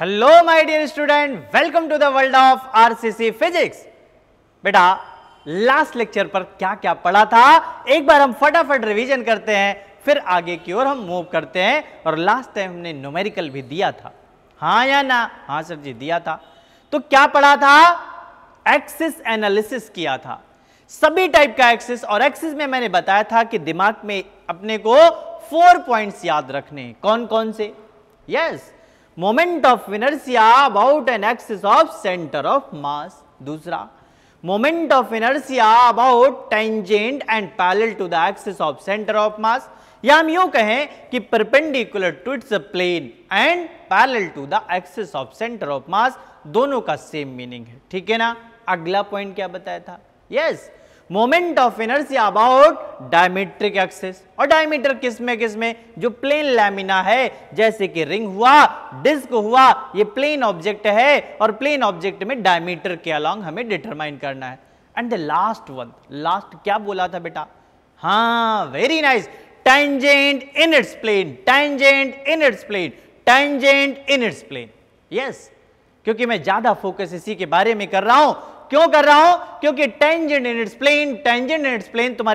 hello my dear student welcome to the world of RCC physics बेटा last lecture पर क्या क्या पढ़ा था एक बार हम फटाफट रिवीजन करते हैं फिर आगे की ओर हम मूव करते हैं और लास्ट टाइम हमने न्यूमेरिकल भी दिया था हाँ या ना हाँ सर जी दिया था तो क्या पढ़ा था एक्सिस एनालिसिस किया था सभी टाइप का एक्सिस और एक्सिस में मैंने बताया था कि दिमाग में अपने को फोर पॉइंट्स याद रखने कौन कौन से yes yes, moment of inertia about an axis of centre of mass दूसरा moment of inertia about tangent and parallel to the axis of centre of mass या हम यू कहें कि perpendicular to its plane and parallel to the axis of centre of mass दोनों का same meaning है ठीक है ना अगला पॉइंट क्या बताया था yes yes, moment of inertia about diametric axis और डायमीटर किस में किस में जो प्लेन लैमिना है जैसे कि रिंग हुआ डिस्क हुआ ये प्लेन ऑब्जेक्ट है और प्लेन ऑब्जेक्ट में डायमीटर के अलॉन्ग हमें डिटरमाइन करना है and the last one last क्या बोला था बेटा हाँ very nice tangent in its plane tangent in its plane tangent in its plane yes क्योंकि मैं ज्यादा फोकस इसी के बारे में कर रहा हूं क्यों कर रहा हूं क्योंकि tangent and explain tangent and explain तुम्हारे